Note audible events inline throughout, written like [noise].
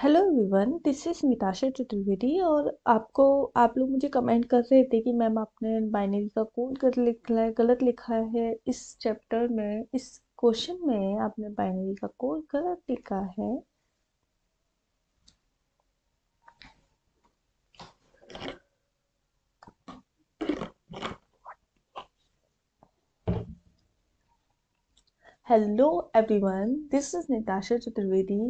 Hello everyone this is Mitasha Chaturvedi और आपको आप लोग मुझे कमेंट कर रहे थे कि मैम आपने बाइनरी का कोड कर लिखा है गलत लिखा है इस चैप्टर में इस क्वेश्चन में आपने बाइनरी का कोड गलत लिखा है hello everyone this is Natasha Chaturvedi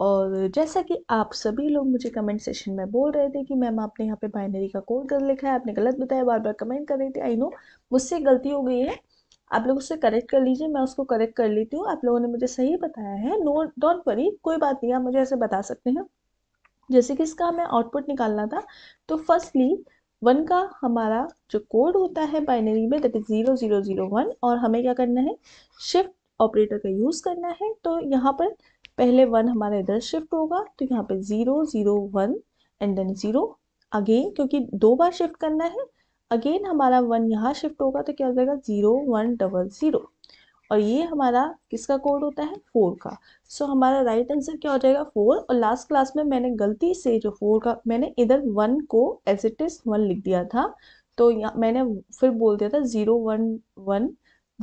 और जैसा कि आप सभी लोग मुझे कमेंट सेशन में बोल रहे थे कि मैम आपने यहाँ पे बाइनरी का कोड कर लिखा है आपने गलत बताया बार बार कमेंट कर रही थी आई नो मुझसे गलती हो गई है आप लोग उससे करेक्ट कर लीजिए मैं उसको करेक्ट कर लेती हूँ आप लोगों ने मुझे सही बताया है नो डोंट वरी कोई बात नहीं आप मुझे ऐसे बता सकते हैं जैसे कि इसका हमें आउटपुट निकालना था तो फर्स्टली वन का हमारा जो कोड होता है बाइनरी में that is zero zero zero one और हमें क्या करना है शिफ्ट ऑपरेटर का यूज़ करना है तो यहाँ पर पहले वन हमारा इधर शिफ्ट होगा तो यहाँ पे zero zero one and then zero again क्योंकि दो बार शिफ्ट करना है अगेन हमारा वन यहाँ शिफ्ट होगा तो क्या हो जाएगा ज़ीरो वन डबल ज़ीरो और ये हमारा किसका कोड होता है फोर का सो so, हमारा राइट right आंसर क्या हो जाएगा फोर और लास्ट क्लास में मैंने गलती से जो फोर का मैंने इधर वन को एज इट इज़ वन लिख दिया था तो यहाँ मैंने फिर बोल दिया था zero one one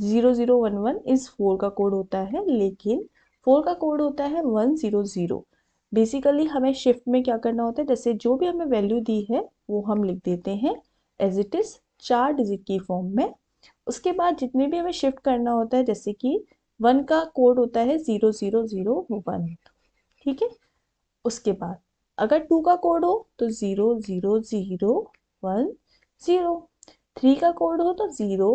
zero zero one one is four का कोड होता है लेकिन फोर का कोड होता है वन ज़ीरो ज़ीरो बेसिकली हमें शिफ्ट में क्या करना होता है जैसे जो भी हमें वैल्यू दी है वो हम लिख देते हैं एज इट इज़ चार डिजिट की फॉर्म में उसके बाद जितने भी हमें शिफ्ट करना होता है जैसे कि वन का कोड होता है ज़ीरो ज़ीरो ज़ीरो वन ठीक है उसके बाद अगर टू का कोड हो तो zero zero zero one zero three का कोड हो तो zero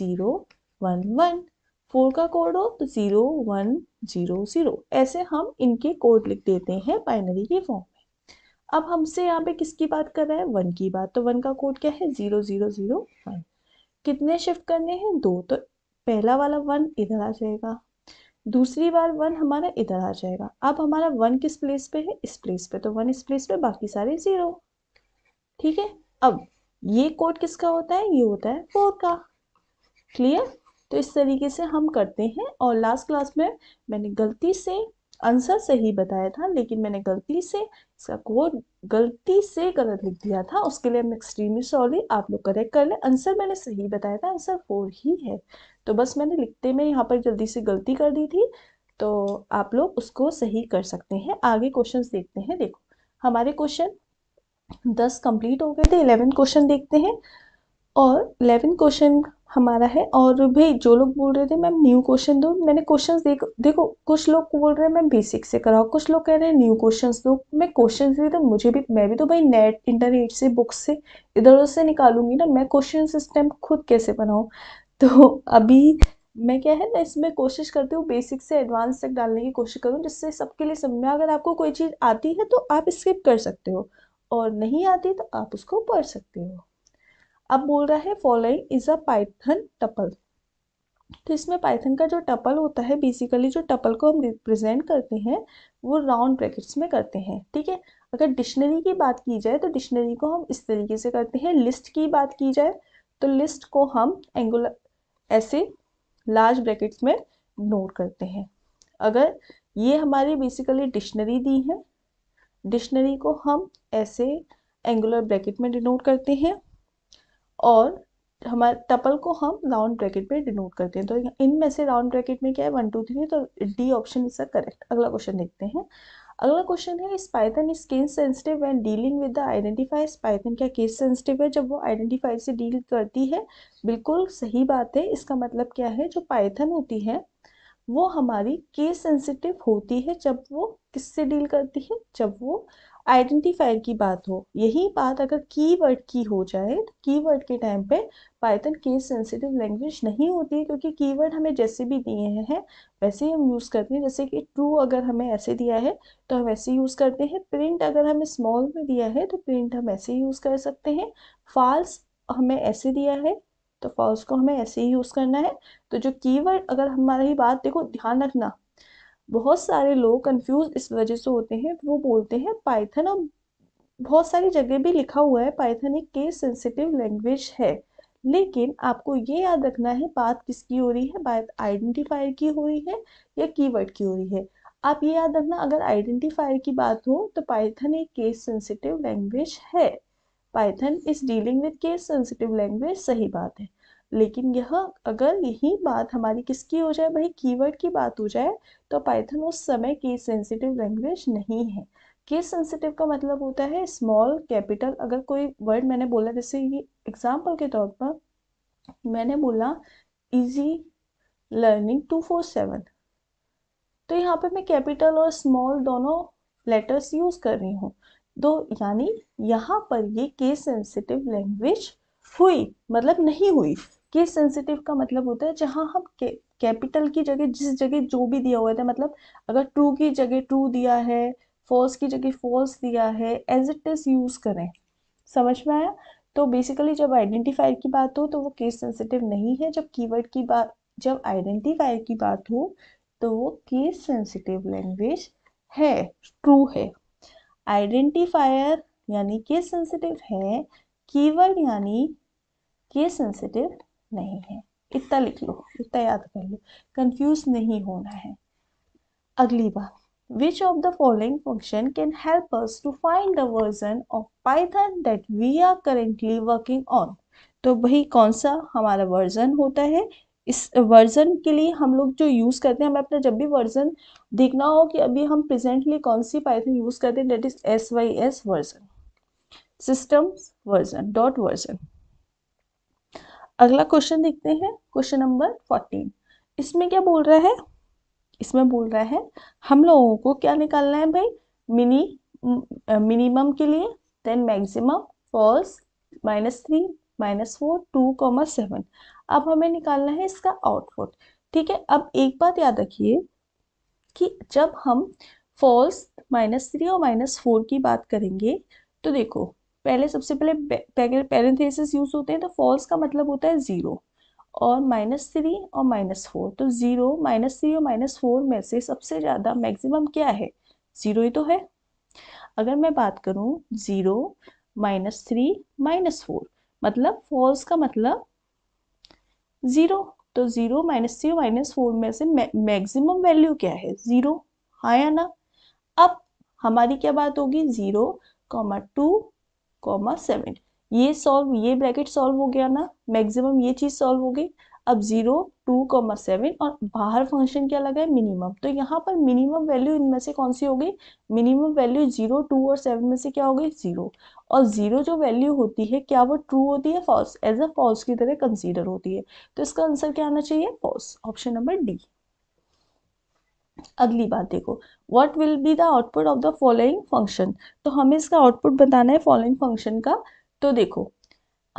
zero one one four का कोड हो तो ज़ीरो वन जीरो ज़ीरो ऐसे हम इनके कोड लिख देते हैं बाइनरी के फॉर्म में अब हमसे यहाँ पे किसकी बात कर रहा है वन की बात तो वन का कोड क्या है ज़ीरो ज़ीरो ज़ीरो वन कितने शिफ्ट करने हैं दो तो पहला वाला वन इधर आ जाएगा दूसरी बार वन हमारा इधर आ जाएगा अब हमारा वन किस प्लेस पे है इस प्लेस पे तो वन इस प्लेस पे बाकी सारे ज़ीरो ठीक है अब ये कोड किसका होता है ये होता है फोर का क्लियर तो इस तरीके से हम करते हैं और लास्ट क्लास में मैंने गलती से आंसर सही बताया था लेकिन मैंने गलती से इसका कोड गलती से गलत लिख दिया था उसके लिए मैं एक्सट्रीमली सॉरी आप लोग करेक्ट कर ले आंसर मैंने सही बताया था आंसर फोर ही है तो बस मैंने लिखते में यहाँ पर जल्दी से गलती कर दी थी तो आप लोग उसको सही कर सकते हैं आगे क्वेश्चन देखते हैं देखो हमारे क्वेश्चन दस कंप्लीट हो गए थे इलेवन क्वेश्चन देखते हैं और इलेवन क्वेश्चन हमारा है और भाई जो लोग बोल रहे थे मैम न्यू क्वेश्चन दो मैंने क्वेश्चन देख देखो कुछ लोग बोल रहे हैं मैम बेसिक से कराओ कुछ लोग कह रहे हैं न्यू क्वेश्चन दो मैं क्वेश्चन दे तो मुझे भी मैं भी तो भाई नेट इंटरनेट से बुक्स से इधर उधर से निकालूंगी ना मैं क्वेश्चन सिस्टम खुद कैसे बनाऊँ [laughs] तो अभी मैं क्या है ना इसमें कोशिश करती हूँ बेसिक से एडवांस तक डालने की कोशिश करूँ जिससे सबके लिए समझ में अगर आपको कोई चीज़ आती है तो आप स्किप कर सकते हो और नहीं आती तो आप उसको पढ़ सकते हो अब बोल रहा है following is a Python tuple तो इसमें पाइथन का जो टपल होता है बेसिकली जो टपल को हम रिप्रेजेंट करते हैं वो राउंड ब्रैकेट्स में करते हैं ठीक है अगर डिक्शनरी की बात की जाए तो डिक्शनरी को हम इस तरीके से करते हैं लिस्ट की बात की जाए तो लिस्ट को हम एंगुलर ऐसे लार्ज ब्रैकेट्स में नोट करते हैं अगर ये हमारी बेसिकली डिक्शनरी दी है डिक्शनरी को हम ऐसे एंगुलर ब्रैकेट में डिनोट करते हैं और हमारे टपल को हम राउंड ब्रैकेट में डिनोट करते हैं तो इनमें से राउंड ब्रैकेट में क्या है वन टू थ्री तो डी ऑप्शन इसका करेक्ट अगला क्वेश्चन देखते हैं अगला क्वेश्चन है is Python is case sensitive when dealing with the identifier is Python क्या केस सेंसिटिव है जब वो आइडेंटिफाई से डील करती है बिल्कुल सही बात है इसका मतलब क्या है जो पाइथन होती है वो हमारी केस सेंसिटिव होती है जब वो किससे डील करती है जब वो आइडेंटिफायर की बात हो यही बात अगर कीवर्ड की हो जाए तो कीवर्ड के टाइम पे पाइथन केस सेंसिटिव लैंग्वेज नहीं होती है क्योंकि कीवर्ड हमें जैसे भी दिए हैं वैसे ही हम यूज़ करते हैं जैसे कि ट्रू अगर हमें ऐसे दिया है तो हम ऐसे यूज़ करते हैं प्रिंट अगर हमें स्मॉल में दिया है तो प्रिंट हम ऐसे यूज़ कर सकते हैं फॉल्स हमें ऐसे दिया है तो फॉल्स को हमें ऐसे ही यूज़ करना है तो जो कीवर्ड अगर हमारी बात देखो ध्यान रखना बहुत सारे लोग कंफ्यूज इस वजह से होते हैं वो बोलते हैं पाइथन अब बहुत सारी जगह भी लिखा हुआ है पाइथन एक केस सेंसिटिव लैंग्वेज है लेकिन आपको ये याद रखना है बात किसकी हो रही है बात आइडेंटिफायर की हो रही है या कीवर्ड की हो रही है आप ये याद रखना अगर आइडेंटिफायर की बात हो तो पाइथन एक केस सेंसिटिव लैंग्वेज है Python is dealing with case sensitive language सही बात है लेकिन यह अगर यही बात हमारी किसकी हो जाए भाई कीवर्ड की बात हो जाए तो पाइथन उस समय की सेंसिटिव लैंग्वेज नहीं है केस सेंसिटिव का मतलब होता है स्मॉल कैपिटल अगर कोई वर्ड मैंने बोला जैसे ये एग्जाम्पल के तौर पर मैंने बोला easy learning two four seven तो यहाँ पे मैं कैपिटल और स्मॉल दोनों लेटर्स यूज कर रही हूँ तो यानी यहाँ पर ये केस सेंसिटिव लैंग्वेज हुई मतलब नहीं हुई केस सेंसिटिव का मतलब होता है जहाँ हम कैपिटल की जगह जिस जगह जो भी दिया हुआ था मतलब अगर ट्रू की जगह ट्रू दिया है फॉल्स की जगह फॉल्स दिया है एज इट इज़ यूज़ करें समझ में आया तो बेसिकली जब आइडेंटिफायर की बात हो तो वो केस सेंसिटिव नहीं है जब कीवर्ड की बात जब आइडेंटिफायर की बात हो तो वो केस सेंसिटिव लैंग्वेज है ट्रू है आइडेंटिफायर यानी केस सेंसिटिव है कीवर्ड यानी केस सेंसिटिव नहीं है इतना लिख लो इतना याद कर लो कंफ्यूज नहीं होना है अगली बात which of the following function can help us to find the version of Python that we are currently working on तो भाई कौन सा हमारा वर्जन होता है इस वर्जन के लिए हम लोग जो यूज़ करते हैं हमें अपना जब भी वर्जन देखना हो कि अभी हम प्रेजेंटली कौन सी पाइथन यूज़ करते हैं that is S Y S version systems version dot version अगला क्वेश्चन देखते हैं क्वेश्चन नंबर फोर्टीन इसमें क्या बोल रहा है इसमें बोल रहा है हम लोगों को क्या निकालना है भाई मिनी मिनिमम के लिए then maximum false minus three minus four two comma seven अब हमें निकालना है इसका आउटपुट ठीक है अब एक बात याद रखिए कि जब हम फॉल्स माइनस थ्री और माइनस फोर की बात करेंगे तो देखो पहले सबसे पहले पैरेंथेसिस यूज होते हैं तो फॉल्स का मतलब होता है ज़ीरो और माइनस थ्री और माइनस फोर तो ज़ीरो माइनस थ्री और माइनस फोर में से सबसे ज़्यादा मैक्सिमम क्या है ज़ीरो ही तो है अगर मैं बात करूं zero minus three minus four मतलब फॉल्स का मतलब ज़ीरो तो zero minus three minus four में से मैक्सिमम वैल्यू क्या है ज़ीरो हाँ या ना अब हमारी क्या बात होगी zero comma two comma seven ये सॉल्व ये ब्रैकेट सॉल्व हो गया ना मैक्सिमम ये चीज़ सॉल्व हो गई अब जीरो टू कॉमा सेवन और बाहर फंक्शन क्या लगा है मिनिमम तो यहाँ पर मिनिमम वैल्यू इनमें से कौन सी हो गई मिनिमम वैल्यू जीरो टू और सेवन में से क्या हो गई जीरो और जीरो जो वैल्यू होती है क्या वो ट्रू होती है फॉल्स एज अ फॉल्स की तरह कंसीडर होती है तो इसका आंसर क्या आना चाहिए फॉल्स ऑप्शन नंबर डी अगली बात देखो what will be the output of the following function तो हमें इसका आउटपुट बताना है फॉलोइंग फंक्शन का तो देखो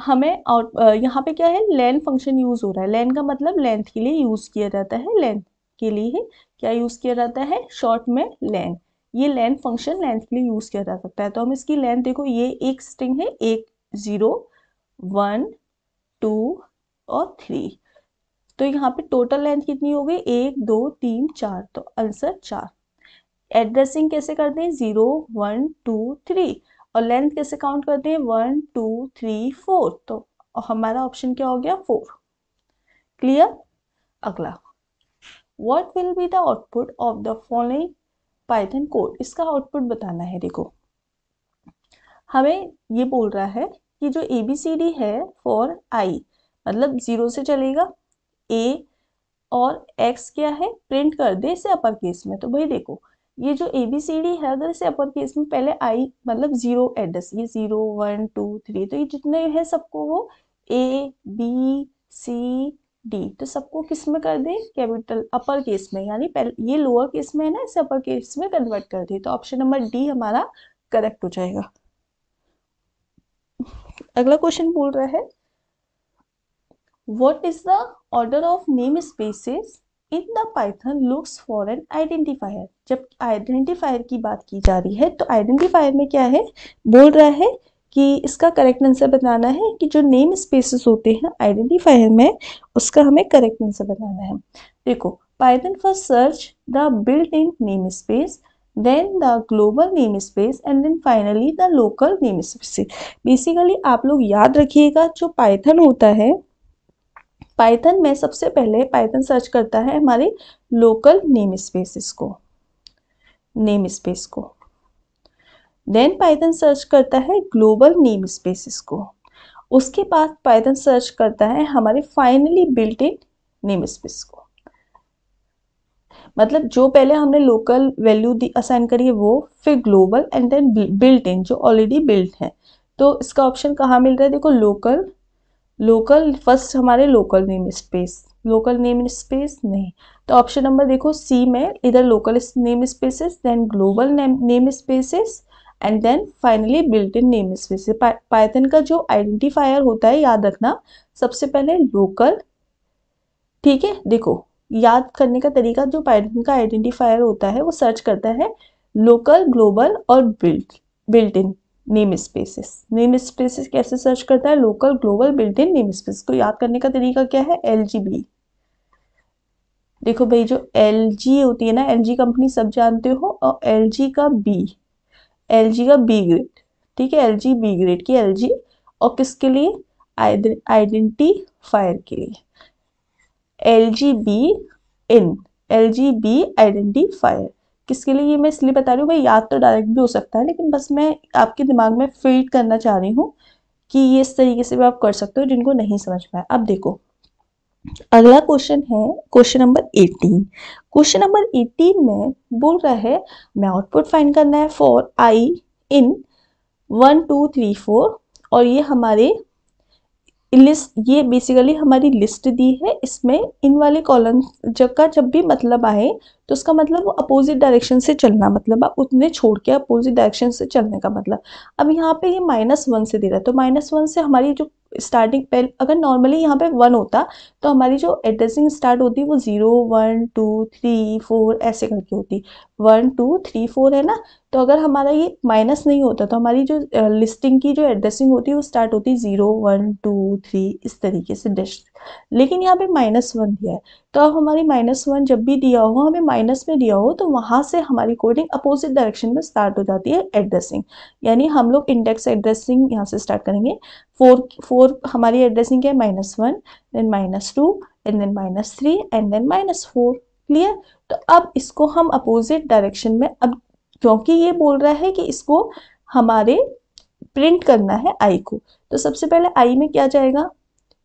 हमें आउट यहाँ पे क्या है लेन फंक्शन यूज़ हो रहा है लेन का मतलब लेंथ के लिए यूज़ किया जाता है लेंथ के लिए ही क्या यूज़ किया जाता है शॉर्ट में लेन ये लेन फंक्शन लेंथ के लिए यूज़ किया जा सकता है तो हम इसकी लेंथ देखो ये एक स्ट्रिंग है एक ज़ीरो वन टू और थ्री तो यहाँ पे टोटल लेंथ कितनी हो गई एक दो तीन चार तो आंसर चार एड्रेसिंग कैसे करते हैं जीरो वन टू थ्री और लेंथ कैसे काउंट करते हैं वन टू थ्री फोर तो हमारा ऑप्शन क्या हो गया फोर क्लियर अगला what will be the output of the following Python code इसका आउटपुट बताना है देखो हमें ये बोल रहा है कि जो ए बी सी डी है फॉर आई मतलब जीरो से चलेगा ए और एक्स क्या है प्रिंट कर दे इसे अपर केस में तो भाई देखो ये जो ए बी सी डी है अगर इसे अपर केस में पहले आई मतलब जीरो एड्रेस ये जीरो वन टू थ्री तो ये जितने हैं सबको वो ए बी सी डी तो सबको किस में कर दे कैपिटल अपर केस में यानी पहले ये लोअर केस में है ना इसे अपर केस में कन्वर्ट कर दे तो ऑप्शन नंबर डी हमारा करेक्ट हो जाएगा अगला क्वेश्चन बोल रहा है What is the order of namespaces in the Python looks for an identifier जब आइडेंटिफायर की बात की जा रही है तो आइडेंटिफायर में क्या है बोल रहा है कि इसका करेक्ट आंसर बताना है कि जो नेम स्पेसिस होते हैं आइडेंटिफायर में उसका हमें करेक्ट आंसर बताना है देखो Python for search the built in namespace then the global namespace and then finally the local namespace basically आप लोग याद रखिएगा जो पाइथन होता है पाइथन में सबसे पहले पाइथन सर्च करता है हमारे लोकल नेम स्पेसिस को नेम स्पेस को देन पाइथन सर्च करता है ग्लोबल नेम स्पेसिस को उसके बाद पाइथन सर्च करता है हमारे finally built in namespace को मतलब जो पहले हमने लोकल वैल्यू असाइन करी है वो फिर global and then built in जो ऑलरेडी बिल्ट है तो इसका ऑप्शन कहाँ मिल रहा है देखो लोकल लोकल फर्स्ट हमारे local namespace local namespace नहीं तो ऑप्शन नंबर देखो सी में इधर local namespaces then global namespaces and then finally built in namespaces Python का जो आइडेंटिफायर होता है याद रखना सबसे पहले लोकल ठीक है देखो याद करने का तरीका जो पाइथन का आइडेंटिफायर होता है वो सर्च करता है लोकल ग्लोबल और built built in namespaces namespaces कैसे सर्च करता है local global built in namespace को याद करने का तरीका क्या है एल देखो भाई जो एल होती है ना एल कंपनी सब जानते हो और एल का बी एल का बी ग्रेड ठीक है एल बी ग्रेड की एल और किसके लिए आइडेंटिफायर के लिए L G B in L G B identifier किसके लिए ये मैं इसलिए बता रही हूँ भाई याद तो डायरेक्ट भी हो सकता है लेकिन बस मैं आपके दिमाग में फीड करना चाह रही हूँ कि ये इस तरीके से भी आप कर सकते हो जिनको नहीं समझ पाए अब देखो अगला क्वेश्चन है क्वेश्चन नंबर 18 क्वेश्चन नंबर 18 में बोल रहा है मैं आउटपुट फाइंड करना है for I in one two three four और ये हमारे लिस्ट ये बेसिकली हमारी लिस्ट दी है इसमें इन वाले कॉलम जब का जब भी मतलब आए तो उसका मतलब वो अपोजिट डायरेक्शन से चलना मतलब आप उतने छोड़ के अपोजिट डायरेक्शन से चलने का मतलब अब यहाँ पे ये माइनस वन से दे रहा है तो माइनस वन से हमारी जो स्टार्टिंग पहले अगर नॉर्मली यहाँ पे वन होता तो हमारी जो एड्रेसिंग स्टार्ट होती वो zero one two three four ऐसे करके होती वन टू थ्री फोर है ना तो अगर हमारा ये माइनस नहीं होता तो हमारी जो लिस्टिंग की जो एड्रेसिंग होती है वो स्टार्ट होती है ज़ीरो वन टू थ्री इस तरीके से डिश लेकिन यहाँ पे माइनस वन दिया है तो अब हमारी माइनस वन जब भी दिया हो हमें माइनस में दिया हो तो वहाँ से हमारी कोडिंग अपोजिट डायरेक्शन में स्टार्ट हो जाती है एड्रेसिंग यानी हम लोग इंडेक्स एड्रेसिंग यहाँ से स्टार्ट करेंगे फोर फोर हमारी एड्रेसिंग क्या है minus one then minus two and then minus three and then minus four clear तो अब इसको हम अपोजिट डायरेक्शन में अब क्योंकि ये बोल रहा है कि इसको हमारे प्रिंट करना है आई को तो सबसे पहले आई में क्या जाएगा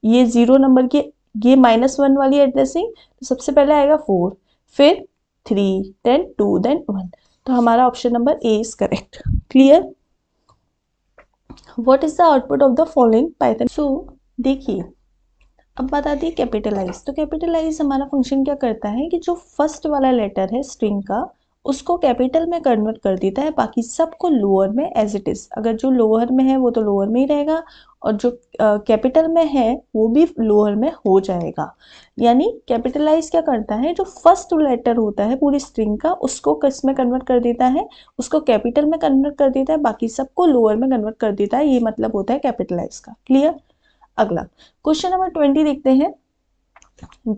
ये जीरो नंबर की ये माइनस वन वाली एड्रेसिंग तो सबसे पहले आएगा फोर फिर three then two then one तो हमारा option number A is correct clear what is the output of the following Python so देखिए अब बता दिए कैपिटलाइज तो कैपिटलाइज हमारा फंक्शन क्या करता है कि जो फर्स्ट वाला लेटर है स्ट्रिंग का उसको कैपिटल में कन्वर्ट कर देता है बाकी सबको लोअर में एज इट इज़ अगर जो लोअर में है वो तो लोअर में ही रहेगा और जो कैपिटल uh, में है वो भी लोअर में हो जाएगा यानी कैपिटलाइज क्या करता है जो फर्स्ट लेटर होता है पूरी स्ट्रिंग का उसको किस में कन्वर्ट कर देता है उसको कैपिटल में कन्वर्ट कर देता है बाकी सबको लोअर में कन्वर्ट कर देता है ये मतलब होता है कैपिटलाइज का क्लियर अगला क्वेश्चन नंबर ट्वेंटी देखते हैं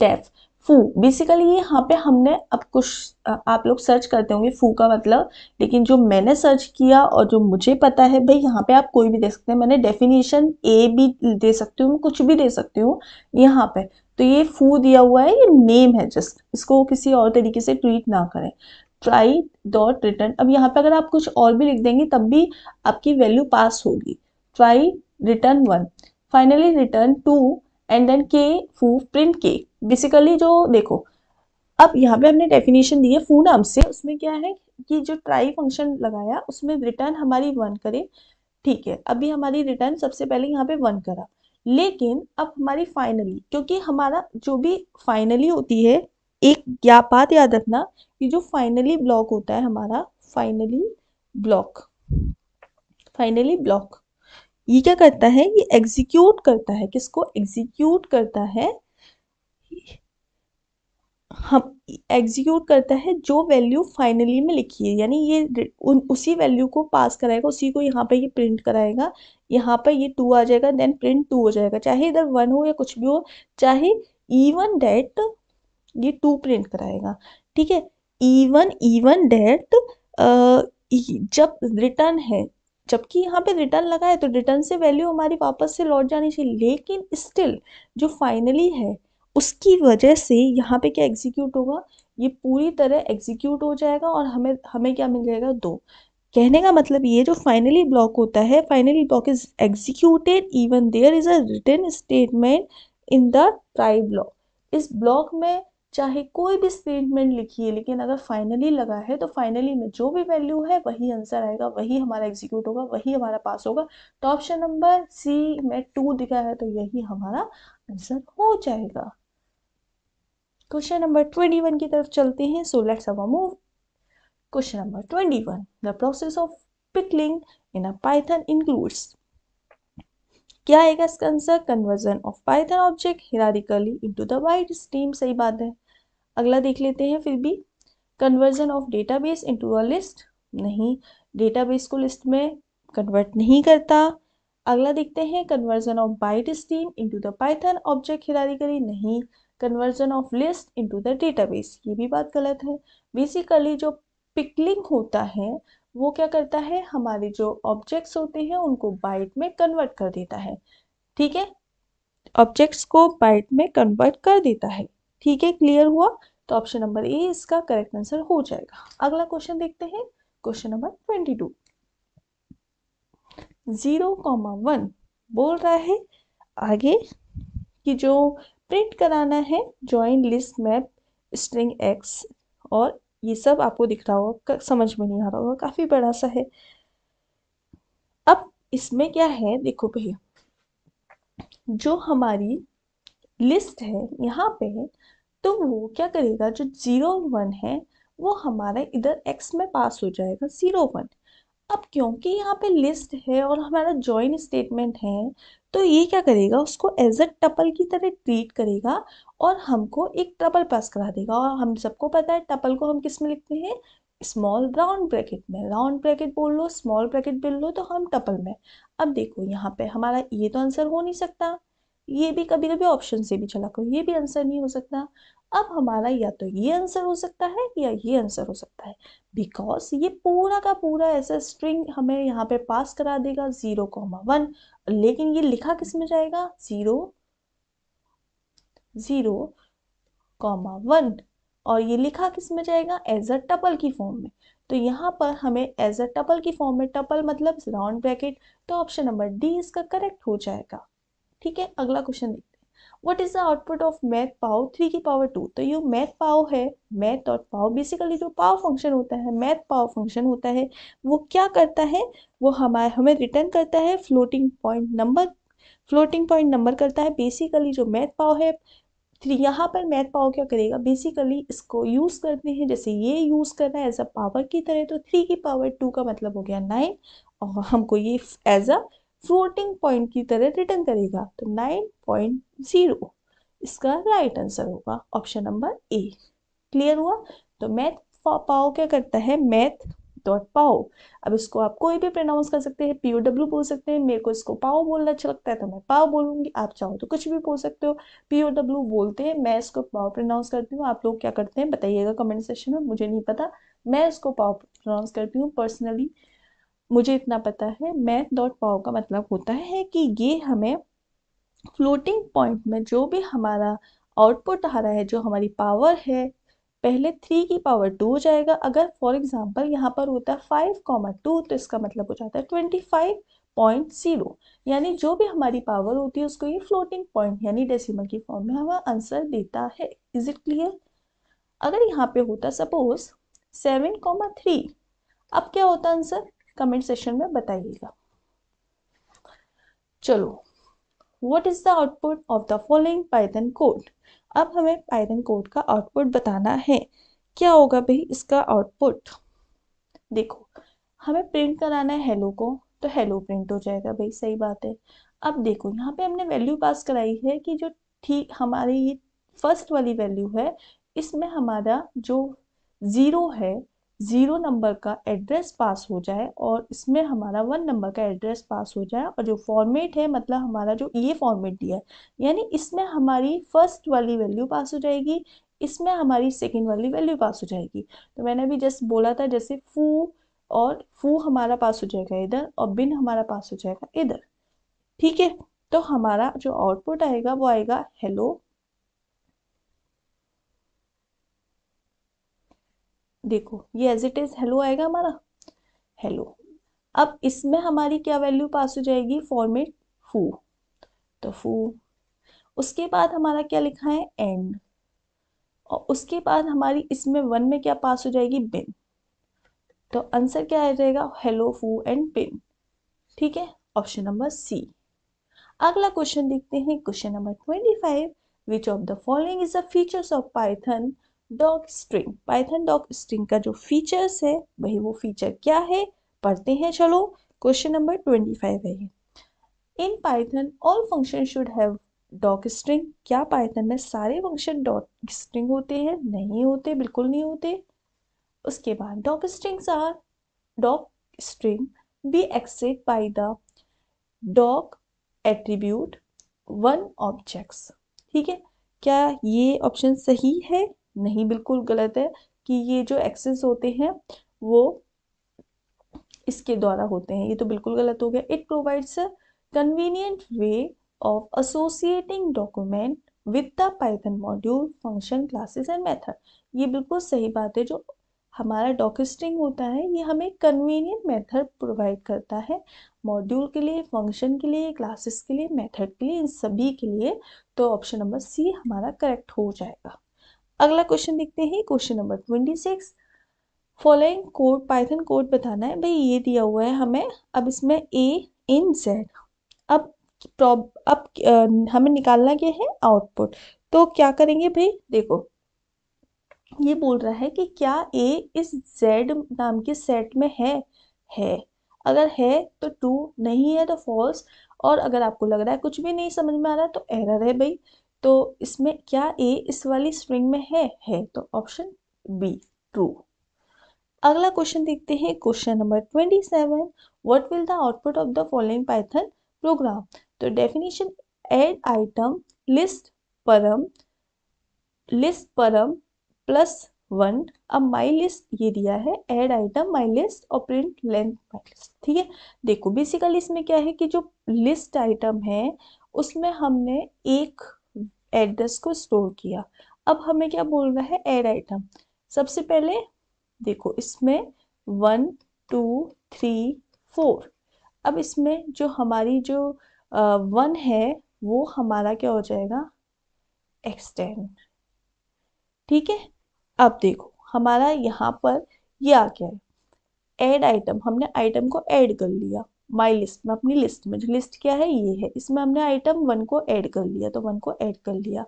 डेफ फू बेसिकली यहाँ पे हमने अब कुछ आप लोग सर्च करते होंगे फू का मतलब लेकिन जो मैंने सर्च किया और जो मुझे पता है भाई यहाँ पे आप कोई भी दे सकते हैं मैंने डेफिनेशन ए भी दे सकती हूँ कुछ भी दे सकती हूँ यहाँ पे तो ये फू दिया हुआ है ये नेम है जस्ट इसको किसी और तरीके से ट्रीट ना करें ट्राई डॉट रिटर्न अब यहाँ पे अगर आप कुछ और भी लिख देंगे तब भी आपकी वैल्यू पास होगी try return one finally return two and then के फू प्रिंट के बेसिकली जो देखो अब यहाँ पे हमने डेफिनेशन दी है फू नाम से उसमें क्या है कि जो ट्राई फंक्शन लगाया उसमें रिटर्न हमारी वन करे ठीक है अभी हमारी रिटर्न सबसे पहले यहाँ पे वन करा लेकिन अब हमारी फाइनली क्योंकि हमारा जो भी फाइनली होती है एक क्या बात याद रखना कि जो फाइनली ब्लॉक होता है हमारा फाइनली ब्लॉक फाइनली ब्लॉक ये क्या करता है ये एग्जीक्यूट करता है किसको एग्जीक्यूट करता है हम एग्जीक्यूट करता है जो वैल्यू फाइनली में लिखी है यानी ये उन उसी वैल्यू को पास कराएगा उसी को यहाँ पे ये प्रिंट कराएगा यहाँ पे ये टू आ जाएगा देन प्रिंट टू हो जाएगा चाहे इधर वन हो या कुछ भी हो चाहे इवन डेट ये टू प्रिंट कराएगा ठीक है इवन इवन डेट जब रिटर्न है जबकि यहाँ पे रिटर्न लगा है तो रिटर्न से वैल्यू हमारी वापस से लौट जानी चाहिए लेकिन स्टिल जो फाइनली है उसकी वजह से यहाँ पे क्या एग्जीक्यूट होगा ये पूरी तरह एग्जीक्यूट हो जाएगा और हमें हमें क्या मिल जाएगा दो कहने का मतलब ये जो फाइनली ब्लॉक होता है finally block is executed even there is a return statement in the try block इस ब्लॉक में चाहे कोई भी स्टेटमेंट लिखिए लेकिन अगर फाइनली लगा है तो फाइनली में जो भी वैल्यू है वही आंसर आएगा वही हमारा एग्जीक्यूट होगा वही हमारा पास होगा तो ऑप्शन नंबर सी में टू दिखा है तो यही हमारा आंसर हो जाएगा क्वेश्चन नंबर ट्वेंटी वन की तरफ चलते हैं सो लेट्स अब move question number twenty one the process of pickling in a python includes क्या आएगा इसका answer conversion of python object hierarchically into the white stream सही बात है अगला देख लेते हैं फिर भी conversion of database into a list नहीं डेटाबेस को लिस्ट में कन्वर्ट नहीं करता अगला देखते हैं conversion of byte stream into the python object करी नहीं conversion of list into the database ये भी बात गलत है बेसिकली जो पिकलिंग होता है वो क्या करता है हमारे जो ऑब्जेक्ट्स होते हैं उनको बाइट में कन्वर्ट कर देता है ठीक है ऑब्जेक्ट्स को बाइट में कन्वर्ट कर देता है ठीक है क्लियर हुआ तो ऑप्शन नंबर ए इसका करेक्ट आंसर हो जाएगा अगला क्वेश्चन देखते हैं question number twenty two zero comma one बोल रहा है आगे कि जो प्रिंट कराना है join list map string x और ये सब आपको दिख रहा होगा समझ में नहीं आ रहा होगा काफ़ी बड़ा सा है अब इसमें क्या है देखो भैया जो हमारी लिस्ट है यहाँ पे तो वो क्या करेगा जो ज़ीरो वन है वो हमारे इधर एक्स में पास हो जाएगा ज़ीरो वन अब क्योंकि यहाँ पे लिस्ट है और हमारा जॉइन स्टेटमेंट है तो ये क्या करेगा उसको एज अ टपल की तरह ट्रीट करेगा और हमको एक टपल पास करा देगा और हम सबको पता है टपल को हम किस में लिखते हैं स्मॉल राउंड ब्रैकेट में राउंड ब्रैकेट बोल लो स्मॉल ब्रैकेट बोल लो तो हम टपल में अब देखो यहाँ पे हमारा ये तो आंसर हो नहीं सकता ये भी कभी कभी ऑप्शन से भी चला करो ये भी आंसर नहीं हो सकता अब हमारा या तो ये आंसर हो सकता है या ये आंसर हो सकता है बिकॉज ये पूरा का पूरा ऐसा स्ट्रिंग हमें यहाँ पे पास करा देगा जीरो कॉमा वन लेकिन ये लिखा किस में जाएगा जीरो जीरो कॉमा वन और ये लिखा किस में जाएगा एज अ टपल की फॉर्म में तो यहाँ पर हमें एज अ टपल की फॉर्म में टपल मतलब राउंड ब्रैकेट तो ऑप्शन नंबर डी इसका करेक्ट हो जाएगा ठीक है अगला क्वेश्चन देखते हैं what is the output of math pow three की पावर टू तो ये मैथ पाओ है मैथ और पाओ बेसिकली जो पाओ फंक्शन होता है मैथ पाओ फंक्शन होता है वो क्या करता है वो हमारे हमें रिटर्न करता है floating point number floating point number करता है बेसिकली जो मैथ पाओ है थ्री तो यहाँ पर मैथ पाओ क्या करेगा बेसिकली इसको यूज़ करते हैं जैसे ये यूज़ करना है एज अ पावर की तरह तो थ्री की पावर टू का मतलब हो गया नाइन और हमको ये एज अ फ्लोटिंग पॉइंट की तरह रिटर्न करेगा तो नाइन पॉइंट जीरो इसका राइट आंसर होगा ऑप्शन नंबर ए क्लियर हुआ तो मैथ पाओ क्या करता है मैथ डॉट पाओ अब इसको आप कोई भी प्रोनाउंस कर सकते हैं पी डब्ल्यू बोल सकते हैं मेरे को इसको पाओ बोलना अच्छा लगता है तो मैं पाओ बोलूंगी आप चाहो तो कुछ भी बोल सकते हो पी डब्ल्यू बोलते हैं मैं इसको पाओ प्रोनाउंस करती हूँ आप लोग क्या करते हैं बताइएगा कमेंट सेक्शन में मुझे नहीं पता मैं इसको पाओ प्रोनाउंस करती हूँ पर्सनली मुझे इतना पता है मैथ डॉट पाओ का मतलब होता है कि ये हमें फ्लोटिंग पॉइंट में जो भी हमारा आउटपुट आ रहा है जो हमारी पावर है पहले थ्री की पावर टू हो जाएगा अगर फॉर एग्जांपल यहाँ पर होता है फाइव कॉमा टू तो इसका मतलब हो जाता है ट्वेंटी फाइव पॉइंट जीरो यानी जो भी हमारी पावर होती है उसको ये फ्लोटिंग पॉइंट यानी डेसिमल की फॉर्म में हमें आंसर देता है इज इट क्लियर अगर यहाँ पे होता सपोज सेवन कॉमा थ्री अब क्या होता आंसर कमेंट सेशन में बताइएगा चलो what is the output of the following Python code अब हमें पाइथन कोड का आउटपुट बताना है क्या होगा भाई इसका आउटपुट देखो हमें प्रिंट कराना है हेलो को तो हेलो प्रिंट हो जाएगा भाई सही बात है अब देखो यहाँ पे हमने वैल्यू पास कराई है कि जो ठीक हमारी ये फर्स्ट वाली वैल्यू है इसमें हमारा जो ज़ीरो है ज़ीरो नंबर का एड्रेस पास हो जाए और इसमें हमारा वन नंबर का एड्रेस पास हो जाए और जो फॉर्मेट है मतलब हमारा जो ये फॉर्मेट दिया है यानी इसमें हमारी फर्स्ट वाली वैल्यू पास हो जाएगी इसमें हमारी सेकेंड वाली वैल्यू पास हो जाएगी तो मैंने अभी जस्ट बोला था जैसे फू और फू हमारा पास हो जाएगा इधर और बिन हमारा पास हो जाएगा इधर ठीक है तो हमारा जो आउटपुट आएगा वो आएगा हेलो देखो ये एज इट इज हेलो आएगा हमारा हेलो अब इसमें हमारी क्या वैल्यू पास हो जाएगी फॉर्मेट फू तो फू उसके बाद हमारा क्या लिखा है एंड और उसके बाद हमारी इसमें वन में क्या पास हो जाएगी बिन तो आंसर क्या आ जाएगा हेलो फू एंड पिन ठीक है ऑप्शन नंबर सी अगला क्वेश्चन देखते हैं question number twenty five which of the following is the features of python doc string python doc string का जो फीचर्स है वही वो फीचर क्या है पढ़ते हैं चलो क्वेश्चन नंबर ट्वेंटी है in python all function should have doc string क्या पाइथन में सारे फंक्शन डॉग स्ट्रिंग होते हैं नहीं होते बिल्कुल नहीं होते उसके बाद doc strings are doc string be accessed by the doc attribute one objects ठीक है क्या ये ऑप्शन सही है नहीं बिल्कुल गलत है कि ये जो एक्सेस होते हैं वो इसके द्वारा होते हैं ये तो बिल्कुल गलत हो गया it provides convenient way of associating document with the python module function classes and method ये बिल्कुल सही बात है जो हमारा डॉक्यूस्ट्रिंग होता है ये हमें कन्वीनियंट मेथड प्रोवाइड करता है मॉड्यूल के लिए फंक्शन के लिए क्लासेस के लिए मेथड के लिए इन सभी के लिए तो ऑप्शन नंबर सी हमारा करेक्ट हो जाएगा अगला क्वेश्चन देखते हैं question number twenty six following code python code बताना है भाई ये दिया हुआ है हमें अब इसमें ए इन जेड अब प्रॉब अब आ, हमें निकालना क्या है आउटपुट तो क्या करेंगे भाई देखो ये बोल रहा है कि क्या ए इस जेड नाम के सेट में है है अगर है तो ट्रू नहीं है तो फॉल्स और अगर आपको लग रहा है कुछ भी नहीं समझ में आ रहा तो एरर है भाई तो इसमें क्या ए इस वाली स्ट्रिंग में है है तो ऑप्शन बी ट्रू अगला क्वेश्चन देखते हैं question number twenty seven what will the output of the following python program तो definition add item list param list param plus one अब माई लिस्ट ये दिया है एड आइटम माई लिस्ट और print length my list ठीक है देखो basically इसमें क्या है कि जो लिस्ट आइटम है उसमें हमने एक एड्रेस को स्टोर किया अब हमें क्या बोलना है एड आइटम सबसे पहले देखो इसमें वन टू थ्री फोर अब इसमें जो हमारी जो वन uh, है वो हमारा क्या हो जाएगा एक्सटेंड ठीक है अब देखो हमारा यहाँ पर ये आ गया है ऐड आइटम हमने आइटम को ऐड कर लिया माई लिस्ट में अपनी लिस्ट में जो लिस्ट क्या है ये है इसमें हमने आइटम वन को ऐड कर लिया तो वन को ऐड कर लिया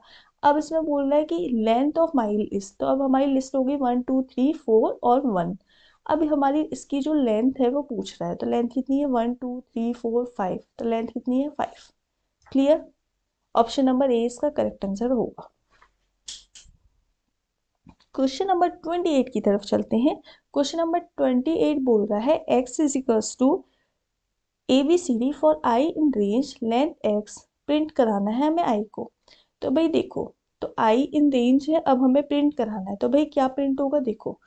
अब इसमें बोल रहा है कि लेंथ ऑफ माई लिस्ट तो अब हमारी लिस्ट होगी वन टू थ्री फोर और वन अब हमारी इसकी जो लेंथ है वो पूछ रहा है तो लेंथ कितनी है one two three four five तो लेंथ कितनी है five clear option number A इसका करेक्ट आंसर होगा क्वेश्चन नंबर ट्वेंटी एट की तरफ चलते हैं क्वेश्चन नंबर ट्वेंटी एट बोल रहा है x equals to A B C D for I in range length x print कराना है हमें आई को तो भाई देखो तो आई इन रेंज है अब हमें प्रिंट कराना है तो भाई क्या प्रिंट होगा देखो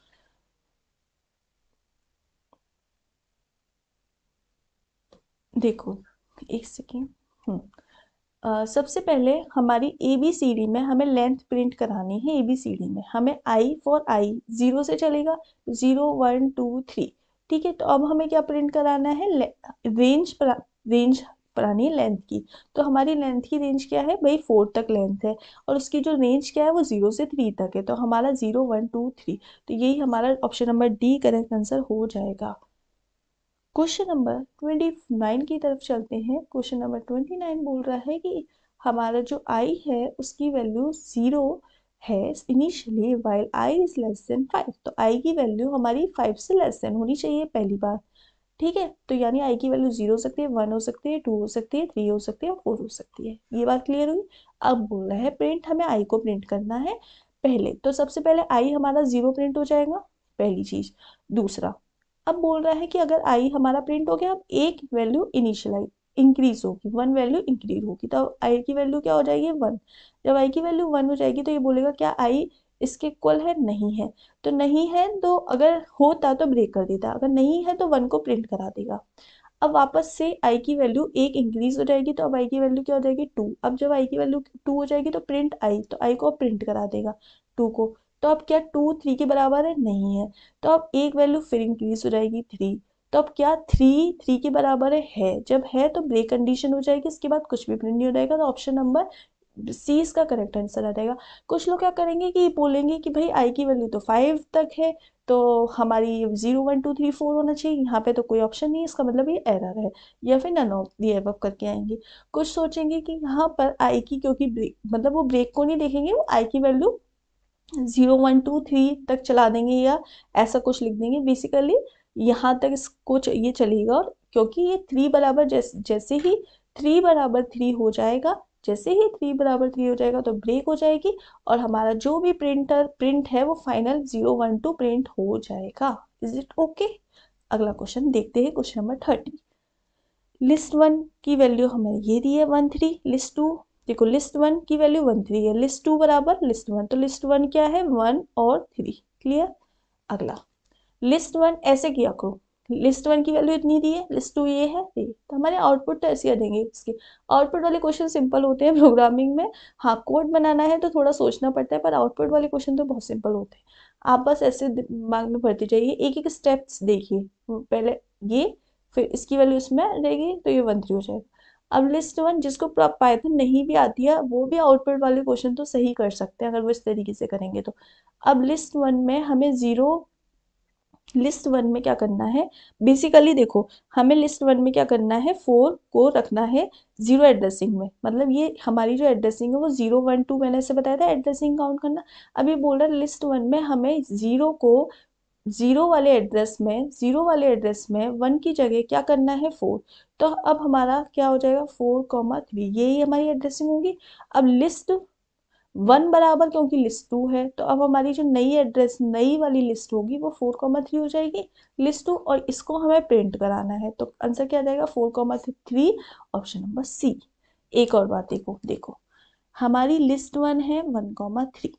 देखो एक सेकेंड हम्म। सबसे पहले हमारी ए बी सी डी में हमें लेंथ प्रिंट करानी है ए बी सी डी में हमें आई फॉर आई ज़ीरो से चलेगा ज़ीरो वन टू थ्री ठीक है तो अब हमें क्या प्रिंट कराना है रेंज रेंज पुरानी लेंथ की तो हमारी लेंथ की रेंज क्या है भाई फोर तक लेंथ है और उसकी जो रेंज क्या है वो ज़ीरो से थ्री तक है तो हमारा ज़ीरो वन टू थ्री तो यही हमारा option number D correct answer हो जाएगा क्वेश्चन नंबर ट्वेंटी नाइन की तरफ चलते हैं क्वेश्चन नंबर ट्वेंटी नाइन बोल रहा है कि हमारा जो आई है उसकी वैल्यू ज़ीरो है initially while i is less than five तो आई की वैल्यू हमारी फाइव से लेस देन होनी चाहिए पहली बार ठीक है तो यानी आई की वैल्यू जीरो हो सकती है वन हो सकती है टू हो सकती है थ्री हो सकती है फोर हो सकती है ये बात क्लियर हुई अब बोल रहा है प्रिंट हमें आई को प्रिंट करना है पहले तो सबसे पहले आई हमारा जीरो प्रिंट हो जाएगा पहली चीज दूसरा अब बोल रहा है कि अगर आई हमारा प्रिंट हो गया अब एक वैल्यू इनिशियलाइज इंक्रीज होगी वन वैल्यू इंक्रीज होगी तो आई की वैल्यू क्या हो जाएगी वन जब आई की वैल्यू वन हो जाएगी तो ये बोलेगा क्या आई इसके इक्वल है नहीं है तो नहीं है तो अगर होता तो ब्रेक कर देता अगर नहीं है तो वन को प्रिंट करा देगा अब वापस से आई की वैल्यू एक इंक्रीज हो जाएगी तो अब आई की वैल्यू क्या हो जाएगी टू अब जब आई की वैल्यू टू हो जाएगी तो प्रिंट आई तो आई को प्रिंट करा देगा टू को तो अब क्या टू थ्री के बराबर है नहीं है तो अब एक वैल्यू फिर इंक्रीज हो जाएगी थ्री तो अब क्या थ्री थ्री के बराबर है जब है तो ब्रेक कंडीशन हो जाएगी इसके बाद कुछ भी प्रिंट नहीं हो जाएगा तो ऑप्शन नंबर सी इसका करेक्ट आंसर आ जाएगा कुछ लोग क्या करेंगे कि बोलेंगे कि भाई आई की वैल्यू तो फाइव तक है तो हमारी zero one two three four होना चाहिए यहाँ पे तो कोई ऑप्शन नहीं इसका मतलब ये एरर है या फिर नन ऑफ दी एव करके आएंगे कुछ सोचेंगे कि यहाँ पर आई की क्योंकि ब्रेक मतलब वो ब्रेक को नहीं देखेंगे वो आई की value zero one two three तक चला देंगे या ऐसा कुछ लिख देंगे बेसिकली यहाँ तक इसको ये चलेगा क्योंकि ये थ्री बराबर जैसे जैसे ही थ्री बराबर थ्री हो जाएगा जैसे ही थ्री बराबर थ्री हो जाएगा तो ब्रेक हो जाएगी और हमारा जो भी प्रिंटर प्रिंट है वो final zero one two print हो जाएगा इज इट ओके अगला क्वेश्चन देखते हैं question number thirty list one की वैल्यू हमें ये दी है वन थ्री लिस्ट टू देखो लिस्ट वन की वैल्यू वन थ्री है लिस्ट टू बराबर लिस्ट वन तो लिस्ट वन क्या है वन और थ्री क्लियर अगला लिस्ट वन ऐसे किया करो लिस्ट वन की वैल्यू इतनी दी है लिस्ट टू ये है ये तो हमारे आउटपुट तो ऐसे देंगे इसके आउटपुट वाले क्वेश्चन सिंपल होते हैं प्रोग्रामिंग में हाँ कोड बनाना है तो थोड़ा सोचना पड़ता है पर आउटपुट वाले क्वेश्चन तो बहुत सिंपल होते हैं आप बस ऐसे दिमाग में भरते जाइए एक एक स्टेप्स देखिए पहले ये फिर इसकी वैल्यू इसमें रहेगी तो ये वन थ्री हो जाएगा अब लिस्ट वन जिसको पाइथन नहीं भी आती है वो भी आउटपुट वाले क्वेश्चन तो सही कर सकते हैं अगर वो इस तरीके से करेंगे तो अब लिस्ट वन में हमें ज़ीरो लिस्ट वन में क्या करना है बेसिकली देखो हमें लिस्ट वन में क्या करना है फोर को रखना है जीरो एड्रेसिंग में मतलब ये हमारी जो एड्रेसिंग है वो जीरो वन टू मैंने ऐसे बताया था एड्रेसिंग काउंट करना अब ये बोल रहा है लिस्ट वन में हमें जीरो को जीरो वाले एड्रेस में जीरो वाले एड्रेस में वन की जगह क्या करना है फोर तो अब हमारा क्या हो जाएगा फोर कॉमा थ्री यही हमारी एड्रेसिंग होगी अब लिस्ट वन बराबर क्योंकि लिस्ट टू है तो अब हमारी जो नई एड्रेस नई वाली लिस्ट होगी वो फोर कॉमा थ्री हो जाएगी लिस्ट टू और इसको हमें प्रिंट कराना है तो आंसर क्या जाएगा four comma three option number C एक और बात देखो देखो हमारी लिस्ट वन है one comma three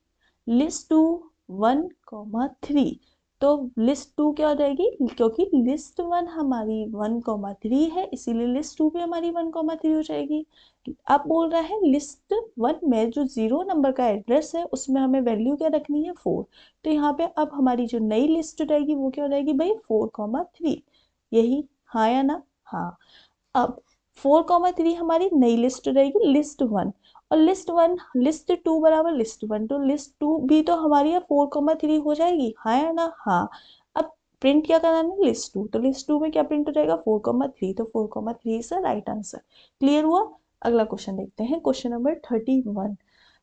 list two one comma three तो लिस्ट टू क्या हो जाएगी क्योंकि लिस्ट वन हमारी वन कॉमा थ्री है इसीलिए लिस्ट टू भी हमारी वन कॉमा थ्री हो जाएगी अब बोल रहा है लिस्ट वन में जो ज़ीरो नंबर का एड्रेस है उसमें हमें वैल्यू क्या रखनी है फोर तो यहाँ पे अब हमारी जो नई लिस्ट रहेगी वो क्या हो जाएगी भाई फोर कॉमा थ्री यही हाँ या ना हाँ अब फोर कॉमा थ्री हमारी नई लिस्ट रहेगी लिस्ट वन और लिस्ट वन लिस्ट टू बराबर लिस्ट वन तो लिस्ट टू भी तो हमारी है फोर कॉमा थ्री हो जाएगी हाँ या ना हाँ अब प्रिंट क्या करना है लिस्ट टू तो लिस्ट टू में क्या प्रिंट हो जाएगा फोर कॉमा थ्री तो four comma three is right answer clear हुआ अगला क्वेश्चन देखते हैं question number thirty one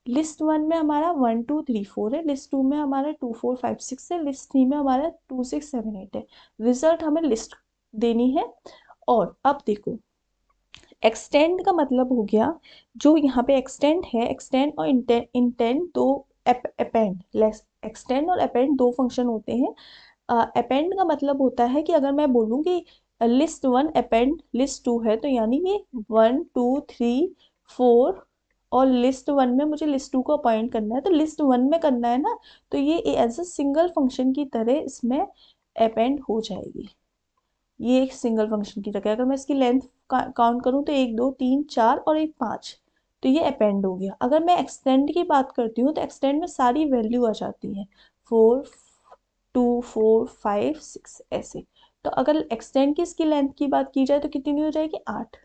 list one में हमारा वन टू थ्री फोर है लिस्ट टू में हमारा टू फोर फाइव सिक्स है लिस्ट थ्री में हमारा टू सिक्स सेवन एट है रिजल्ट हमें लिस्ट देनी है और अब देखो एक्सटेंड का मतलब हो गया जो यहाँ पे एक्सटेंड है एक्सटेंड और इंटेंड दो अपेंड लेस एक्सटेंड और अपेंड दो फंक्शन होते हैं अपेंड uh, का मतलब होता है कि अगर मैं बोलूँ कि list one append list two है तो यानी ये वन टू थ्री फोर और लिस्ट वन में मुझे लिस्ट टू को अपॉइंट करना है तो लिस्ट वन में करना है ना तो ये एज अ सिंगल फंक्शन की तरह इसमें अपेंड हो जाएगी ये एक सिंगल फंक्शन की तरह अगर मैं इसकी लेंथ काउंट करूँ तो एक दो तीन चार और एक पाँच तो ये अपेंड हो गया अगर मैं एक्सटेंड की बात करती हूँ तो एक्सटेंड में सारी वैल्यू आ जाती है four two four five six ऐसे तो अगर एक्सटेंड की इसकी लेंथ की बात की जाए तो कितनी हो जाएगी आठ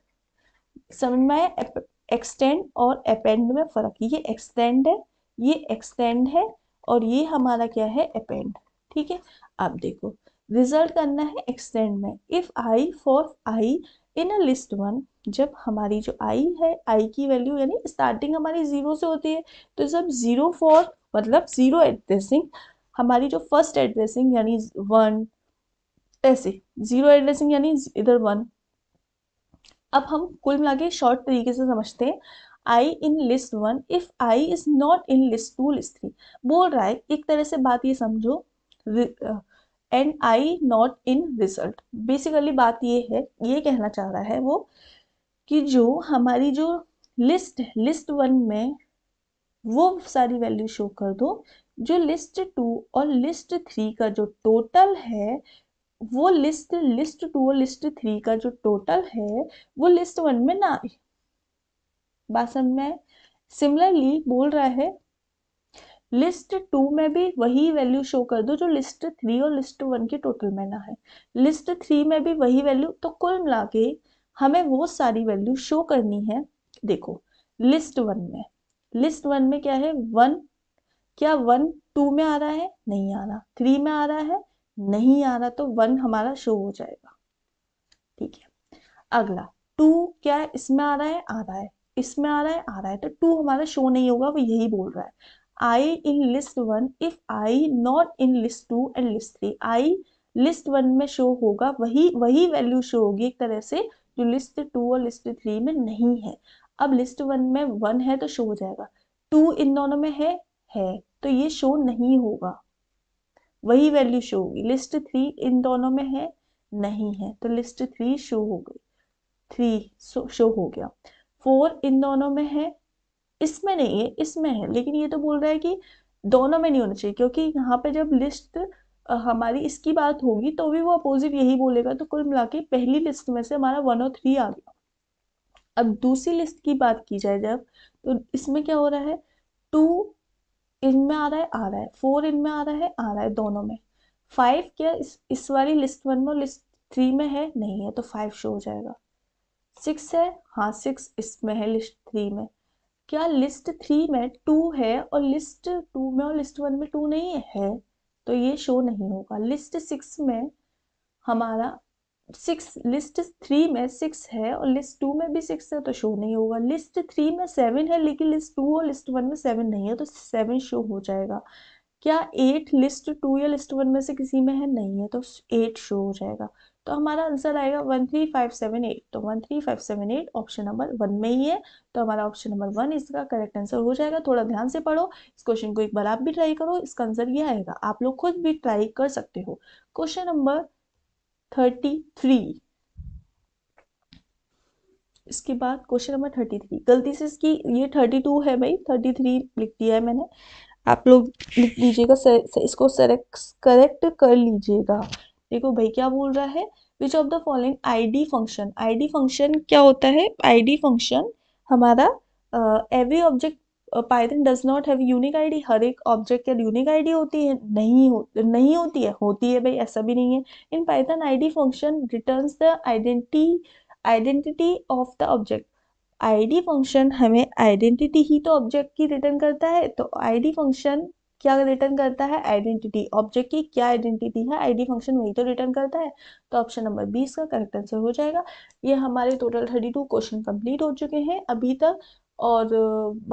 समझ में आया एक्सटेंड और अपेंड में फ़र्क ये एक्सटेंड है ये एक्सटेंड है और ये हमारा क्या है अपेंड ठीक है आप देखो रिजल्ट करना है एक्सटेंड में if i for I in a list one जब हमारी जो आई है आई की वैल्यू यानी स्टार्टिंग हमारी ज़ीरो से होती है तो जब ज़ीरो फॉर मतलब ज़ीरो एड्रेसिंग हमारी जो फर्स्ट एड्रेसिंग यानी वन ऐसे ज़ीरो एड्रेसिंग यानी इधर वन अब हम कुल मिला के शॉर्ट तरीके से समझते हैं i in list one if i is not in list two list three बोल रहा है एक तरह से बात ये समझो and i not in result basically बात ये है ये कहना चाह रहा है वो कि जो हमारी जो लिस्ट लिस्ट वन में वो सारी वैल्यू शो कर दो जो लिस्ट टू और लिस्ट थ्री का जो टोटल है वो लिस्ट लिस्ट टू और लिस्ट थ्री का जो टोटल है वो लिस्ट वन में ना आए बात समझ में सिमिलरली बोल रहा है लिस्ट टू में भी वही वैल्यू शो कर दो जो लिस्ट थ्री और लिस्ट वन के टोटल में ना है लिस्ट थ्री में भी वही वैल्यू तो कुल मिला के हमें वो सारी वैल्यू शो करनी है देखो लिस्ट वन में लिस्ट वन में क्या है वन क्या वन टू में आ रहा है नहीं आ रहा थ्री में आ रहा है नहीं आ रहा तो वन हमारा शो हो जाएगा ठीक है अगला टू क्या है इसमें आ रहा है आ रहा है इसमें आ रहा है आ रहा है तो टू हमारा शो नहीं होगा वो यही बोल रहा है i in list one if i not in list two and list three i list one में शो होगा वही वही वैल्यू शो होगी एक तरह से जो लिस्ट टू और लिस्ट थ्री में नहीं है अब लिस्ट वन में वन है तो शो हो जाएगा टू इन दोनों में है है तो ये शो नहीं होगा वही वैल्यू शो होगी लिस्ट थ्री इन दोनों में है नहीं है तो लिस्ट थ्री शो हो गई थ्री शो हो गया फोर इन दोनों में है इसमें नहीं है इसमें है लेकिन ये तो बोल रहा है कि दोनों में नहीं होना चाहिए क्योंकि यहाँ पे जब लिस्ट हमारी इसकी बात होगी तो भी वो अपोजिट यही बोलेगा तो कुल मिला के पहली लिस्ट में से हमारा वन और थ्री आ गया अब दूसरी लिस्ट की बात की जाए जब तो इसमें क्या हो रहा है टू इनमें आ रहा है आ रहा है फोर इनमें आ रहा है आ रहा है दोनों में फाइव क्या इस, इस वाली लिस्ट वन में लिस्ट थ्री में है नहीं है तो फाइव शो हो जाएगा सिक्स है हाँ सिक्स इसमें है लिस्ट थ्री में क्या लिस्ट थ्री में टू है और लिस्ट टू में और लिस्ट वन में टू नहीं है तो ये शो नहीं होगा लिस्ट सिक्स में हमारा सिक्स लिस्ट थ्री में सिक्स है और लिस्ट टू में भी सिक्स है तो शो नहीं होगा लिस्ट थ्री में सेवन है लेकिन लिस्ट टू और लिस्ट वन में सेवन नहीं है तो सेवन शो हो जाएगा क्या एट लिस्ट टू या लिस्ट वन में से किसी में है नहीं है तो एट शो हो जाएगा तो हमारा आंसर आएगा one three five seven eight तो one three five seven eight option number one में ही है तो हमारा ऑप्शन नंबर वन इसका करेक्ट आंसर हो जाएगा थोड़ा ध्यान से पढ़ो इस क्वेश्चन को एक बार आप भी ट्राई करो इसका आंसर ये आएगा आप लोग खुद भी ट्राई कर सकते हो क्वेश्चन नंबर थर्टी थ्री इसके बाद क्वेश्चन नंबर थर्टी थ्री गलती से इसकी ये थर्टी टू है भाई थर्टी थ्री लिख दिया है मैंने आप लोग लिख लीजिएगा इसको करेक्ट कर लीजिएगा देखो भाई क्या बोल रहा है which of the following ID function ID function क्या होता है आईडी फंक्शन हमारा every object python does not have unique ID हर एक ऑब्जेक्ट क्या यूनिक आईडी होती है नहीं हो नहीं होती है होती है भाई ऐसा भी नहीं है in python ID function returns the identity identity of the object ID function हमें आइडेंटिटी ही तो ऑब्जेक्ट की रिटर्न करता है तो आईडी फंक्शन क्या रिटर्न करता है आइडेंटिटी ऑब्जेक्ट की क्या आइडेंटिटी है आईडी फंक्शन वही तो रिटर्न करता है तो ऑप्शन नंबर बीस का करेक्ट आंसर हो जाएगा ये हमारे total thirty two question complete हो चुके हैं अभी तक और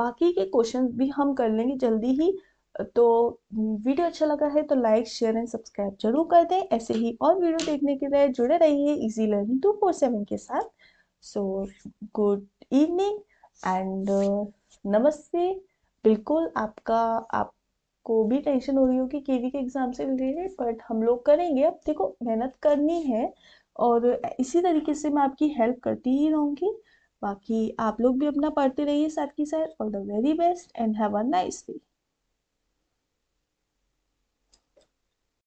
बाकी के क्वेश्चन भी हम कर लेंगे जल्दी ही तो वीडियो अच्छा लगा है तो लाइक शेयर एंड सब्सक्राइब जरूर कर दें ऐसे ही और वीडियो देखने के लिए जुड़े रहिए easy learning two four seven के साथ सो गुड इवनिंग एंड नमस्ते बिल्कुल आपका आप को भी टेंशन हो रही हो कि केवी के एग्ज़ाम से रिलेटेड बट हम लोग करेंगे अब देखो मेहनत करनी है और इसी तरीके से मैं आपकी हेल्प करती ही रहूँगी बाकी आप लोग भी अपना पढ़ते रहिए साथ के साथ all the very best and have a nice day